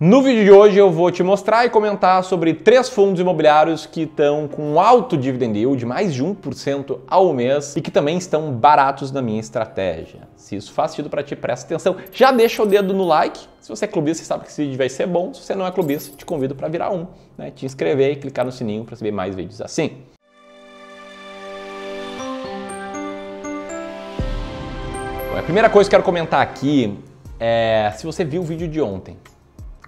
No vídeo de hoje eu vou te mostrar e comentar sobre três fundos imobiliários que estão com alto dividend yield, mais de 1% ao mês, e que também estão baratos na minha estratégia. Se isso faz sentido para ti, presta atenção. Já deixa o dedo no like. Se você é clubista, você sabe que esse vídeo vai ser bom. Se você não é clubista, te convido para virar um, né? te inscrever e clicar no sininho para receber mais vídeos assim. Bom, a primeira coisa que eu quero comentar aqui é se você viu o vídeo de ontem.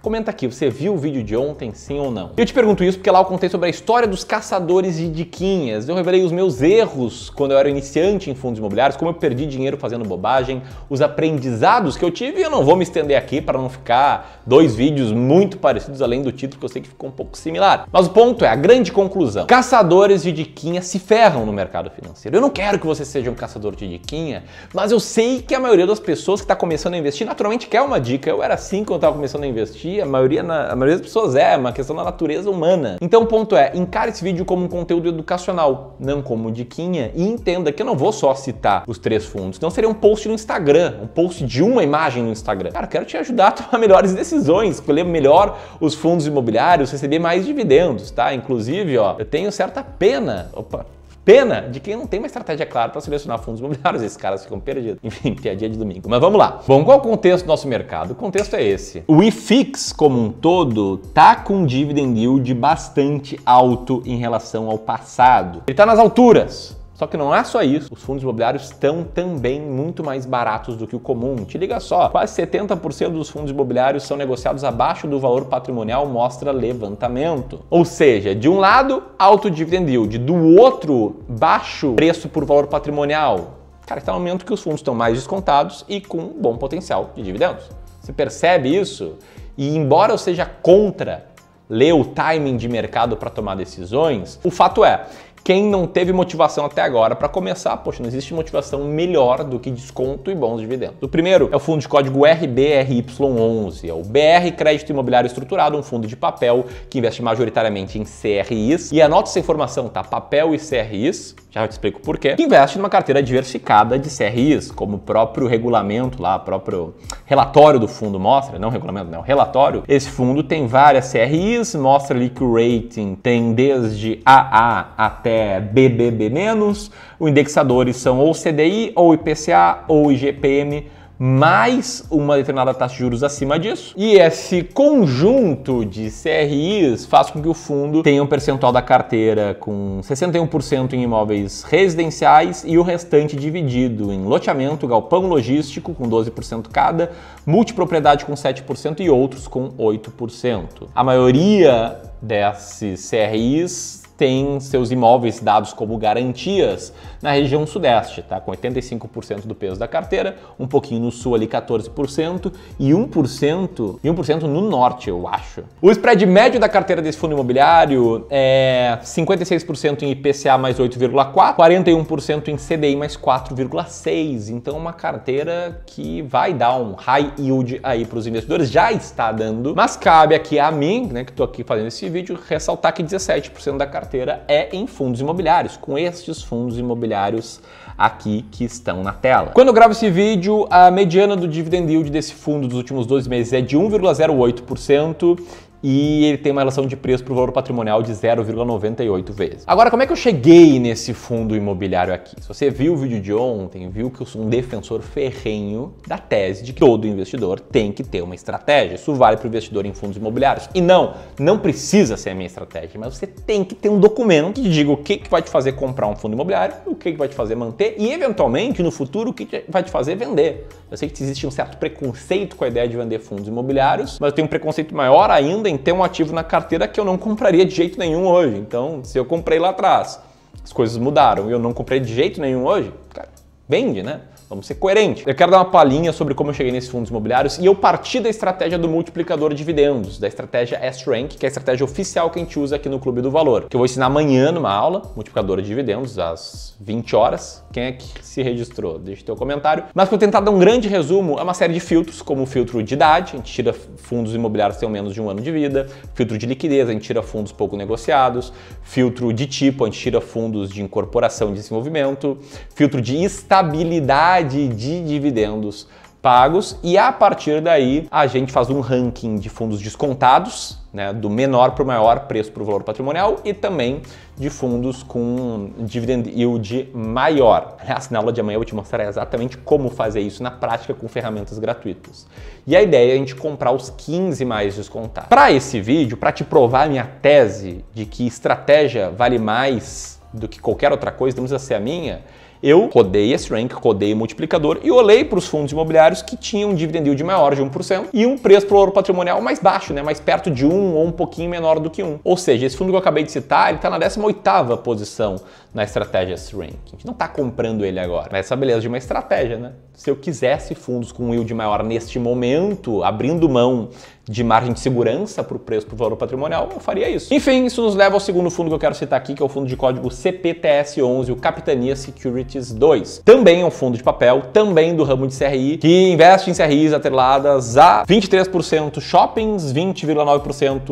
Comenta aqui, você viu o vídeo de ontem, sim ou não? Eu te pergunto isso porque lá eu contei sobre a história dos caçadores de diquinhas. Eu revelei os meus erros quando eu era iniciante em fundos imobiliários, como eu perdi dinheiro fazendo bobagem, os aprendizados que eu tive. Eu não vou me estender aqui para não ficar dois vídeos muito parecidos, além do título que eu sei que ficou um pouco similar. Mas o ponto é, a grande conclusão: caçadores de diquinhas se ferram no mercado financeiro. Eu não quero que você seja um caçador de diquinha, mas eu sei que a maioria das pessoas que está começando a investir naturalmente quer uma dica. Eu era assim quando estava começando a investir que a maioria, na, a maioria das pessoas é, é uma questão da natureza humana. Então o ponto é, encare esse vídeo como um conteúdo educacional, não como diquinha, e entenda que eu não vou só citar os três fundos, não seria um post no Instagram, um post de uma imagem no Instagram. Cara, quero te ajudar a tomar melhores decisões, escolher melhor os fundos imobiliários, receber mais dividendos, tá? Inclusive, ó, eu tenho certa pena, opa, Pena de quem não tem uma estratégia clara para selecionar fundos imobiliários, esses caras ficam perdidos. Enfim, dia de domingo. Mas vamos lá. Bom, qual é o contexto do nosso mercado? O contexto é esse. O IFIX, como um todo, tá com um dividend yield bastante alto em relação ao passado. Ele tá nas alturas. Só que não é só isso, os fundos imobiliários estão também muito mais baratos do que o comum. Te liga só, quase 70% dos fundos imobiliários são negociados abaixo do valor patrimonial, mostra levantamento. Ou seja, de um lado, alto dividend yield, do outro, baixo preço por valor patrimonial. Cara, está no momento que os fundos estão mais descontados e com bom potencial de dividendos. Você percebe isso? E embora eu seja contra ler o timing de mercado para tomar decisões, o fato é, quem não teve motivação até agora para começar, poxa, não existe motivação melhor do que desconto e bons dividendos. O primeiro é o fundo de código RBRY11, é o BR Crédito Imobiliário Estruturado, um fundo de papel que investe majoritariamente em CRIs. E anota essa informação, tá? Papel e CRIs, já te explico por quê, que investe numa carteira diversificada de CRIs, como o próprio regulamento lá, o próprio relatório do fundo mostra, não regulamento, não, relatório. Esse fundo tem várias CRIs, mostra ali que o rating tem desde AA até até BBB-, os indexadores são ou CDI, ou IPCA, ou IGPM, mais uma determinada taxa de juros acima disso. E esse conjunto de CRIs faz com que o fundo tenha um percentual da carteira com 61% em imóveis residenciais e o restante dividido em loteamento, galpão logístico com 12% cada, multipropriedade com 7% e outros com 8%. A maioria desses CRIs tem seus imóveis dados como garantias na região sudeste, tá? com 85% do peso da carteira, um pouquinho no sul ali 14% e 1%, e 1% no norte, eu acho. O spread médio da carteira desse fundo imobiliário é 56% em IPCA mais 8,4, 41% em CDI mais 4,6. Então uma carteira que vai dar um high yield aí para os investidores, já está dando, mas cabe aqui a mim, né, que estou aqui fazendo esse vídeo, ressaltar que 17% da carteira carteira é em fundos imobiliários, com estes fundos imobiliários aqui que estão na tela. Quando eu gravo esse vídeo, a mediana do dividend yield desse fundo dos últimos dois meses é de 1,08% e ele tem uma relação de preço para o valor patrimonial de 0,98 vezes. Agora, como é que eu cheguei nesse fundo imobiliário aqui? Se você viu o vídeo de ontem, viu que eu sou um defensor ferrenho da tese de que todo investidor tem que ter uma estratégia. Isso vale para o investidor em fundos imobiliários. E não, não precisa ser a minha estratégia, mas você tem que ter um documento que diga o que, que vai te fazer comprar um fundo imobiliário, o que, que vai te fazer manter e, eventualmente, no futuro, o que, que vai te fazer vender. Eu sei que existe um certo preconceito com a ideia de vender fundos imobiliários, mas eu tenho um preconceito maior ainda podem ter um ativo na carteira que eu não compraria de jeito nenhum hoje. Então, se eu comprei lá atrás, as coisas mudaram e eu não comprei de jeito nenhum hoje, cara, vende, né? Vamos ser coerentes. Eu quero dar uma palhinha sobre como eu cheguei nesses fundos imobiliários e eu parti da estratégia do multiplicador de dividendos, da estratégia S-Rank, que é a estratégia oficial que a gente usa aqui no Clube do Valor, que eu vou ensinar amanhã numa aula, multiplicador de dividendos, às 20 horas. Quem é que se registrou? Deixa o teu comentário. Mas para tentar dar um grande resumo, é uma série de filtros, como o filtro de idade, a gente tira fundos imobiliários que têm menos de um ano de vida, filtro de liquidez, a gente tira fundos pouco negociados, filtro de tipo, a gente tira fundos de incorporação e desenvolvimento, filtro de estabilidade, quantidade de dividendos pagos e a partir daí a gente faz um ranking de fundos descontados, né, do menor para o maior preço para o valor patrimonial e também de fundos com dividend yield maior. Aliás, na aula de amanhã eu vou te mostrar exatamente como fazer isso na prática com ferramentas gratuitas. E a ideia é a gente comprar os 15 mais descontados. Para esse vídeo, para te provar a minha tese de que estratégia vale mais do que qualquer outra coisa, não precisa ser a minha, eu rodei esse rank, rodei multiplicador e olhei para os fundos imobiliários que tinham um dividend yield maior de 1% e um preço para o valor patrimonial mais baixo, né? mais perto de 1 ou um pouquinho menor do que 1. Ou seja, esse fundo que eu acabei de citar, ele está na 18ª posição na estratégia S-Rank. A gente não está comprando ele agora. Mas essa é beleza de uma estratégia, né? Se eu quisesse fundos com um yield maior neste momento, abrindo mão de margem de segurança para o preço para o valor patrimonial, eu faria isso. Enfim, isso nos leva ao segundo fundo que eu quero citar aqui, que é o fundo de código CPTS11, o Capitania Security Securities 2. Também é um fundo de papel, também do ramo de CRI, que investe em CRIs atreladas a 23% shoppings, 20,9%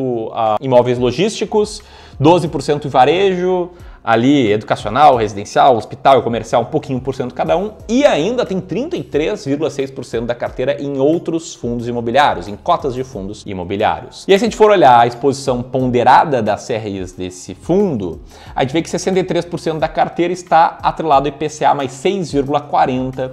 imóveis logísticos, 12% varejo, ali educacional, residencial, hospital e comercial, um pouquinho por cento cada um, e ainda tem 33,6% da carteira em outros fundos imobiliários, em cotas de fundos imobiliários. E aí, se a gente for olhar a exposição ponderada das CRIs desse fundo, a gente vê que 63% da carteira está atrelado ao IPCA mais 6,40%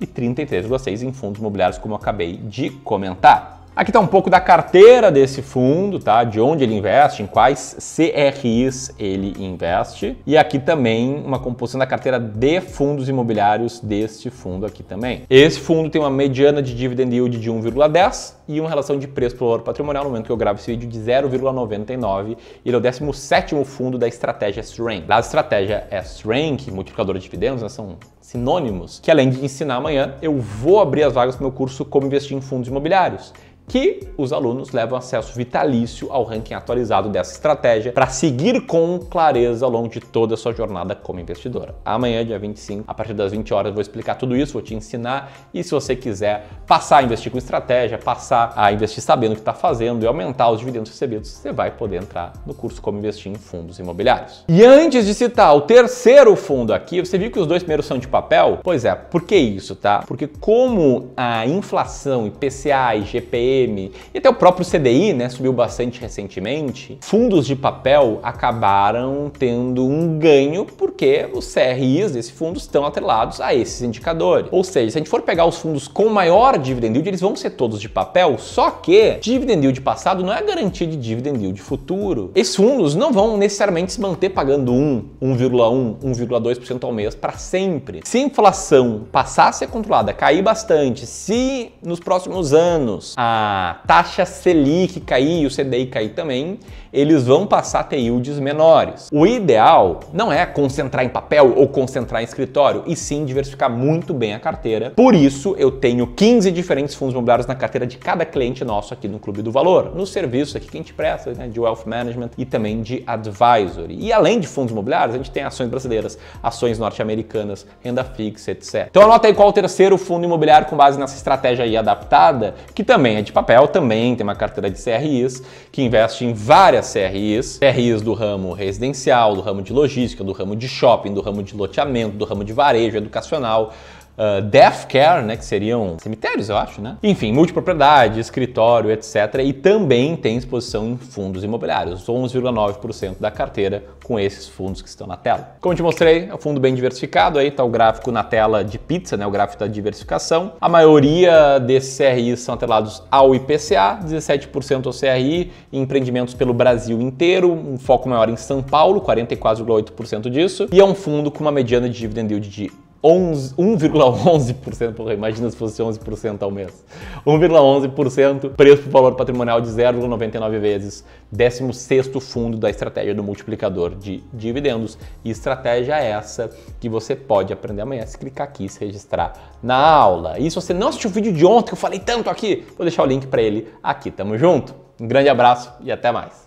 e 33,6% em fundos imobiliários, como eu acabei de comentar. Aqui está um pouco da carteira desse fundo, tá? De onde ele investe, em quais CRIs ele investe. E aqui também uma composição da carteira de fundos imobiliários deste fundo aqui também. Esse fundo tem uma mediana de dividend yield de 1,10 e uma relação de preço para o valor patrimonial no momento que eu gravo esse vídeo de 0,99. Ele é o 17 fundo da estratégia SRANK. Da estratégia SRANK, multiplicador de dividendos, né? São sinônimos. Que além de ensinar amanhã, eu vou abrir as vagas para o meu curso Como Investir em Fundos Imobiliários que os alunos levam acesso vitalício ao ranking atualizado dessa estratégia para seguir com clareza ao longo de toda a sua jornada como investidora. Amanhã, dia 25, a partir das 20 horas, eu vou explicar tudo isso, vou te ensinar e se você quiser passar a investir com estratégia, passar a investir sabendo o que está fazendo e aumentar os dividendos recebidos, você vai poder entrar no curso Como Investir em Fundos Imobiliários. E antes de citar o terceiro fundo aqui, você viu que os dois primeiros são de papel? Pois é, por que isso, tá? Porque como a inflação IPCA e GPE CVM e até o próprio CDI, né, subiu bastante recentemente, fundos de papel acabaram tendo um ganho porque os CRIs desse fundos estão atrelados a esses indicadores. Ou seja, se a gente for pegar os fundos com maior dividend yield, eles vão ser todos de papel, só que dividend yield passado não é garantia de dividend yield futuro. Esses fundos não vão necessariamente se manter pagando 1, 1,1, 1,2% ao mês para sempre. Se a inflação passar a ser controlada, cair bastante, se nos próximos anos a a taxa Selic cair e o CDI cair também, eles vão passar a ter yields menores. O ideal não é concentrar em papel ou concentrar em escritório, e sim diversificar muito bem a carteira. Por isso, eu tenho 15 diferentes fundos imobiliários na carteira de cada cliente nosso aqui no Clube do Valor, no serviço aqui que a gente presta, né, de wealth management e também de advisory. E além de fundos imobiliários, a gente tem ações brasileiras, ações norte-americanas, renda fixa, etc. Então anota aí qual é o terceiro fundo imobiliário com base nessa estratégia aí adaptada, que também é de papel, também tem uma carteira de CRIs, que investe em várias várias CRIs, CRIs do ramo residencial, do ramo de logística, do ramo de shopping, do ramo de loteamento, do ramo de varejo educacional, uh, death care, né, que seriam cemitérios, eu acho, né? Enfim, multipropriedade, escritório, etc. E também tem exposição em fundos imobiliários, 11,9% da carteira com esses fundos que estão na tela. Como te mostrei, é um fundo bem diversificado, aí tá o gráfico na tela de pizza, né, o gráfico da diversificação. A maioria desses CRIs são atrelados ao IPCA, 17% ao CRI, empreendimentos pelo Brasil inteiro, um foco maior em São Paulo, 44,8% disso, e é um fundo com uma mediana de dividend yield de 1,11% por imagina se fosse 11% ao mês. 1,11% preço por valor patrimonial de 0,99 vezes, 16 fundo da estratégia do multiplicador de dividendos. E estratégia é essa que você pode aprender amanhã se clicar aqui e se registrar na aula. E se você não assistiu o vídeo de ontem que eu falei tanto aqui, vou deixar o link para ele aqui. Tamo junto. Um grande abraço e até mais.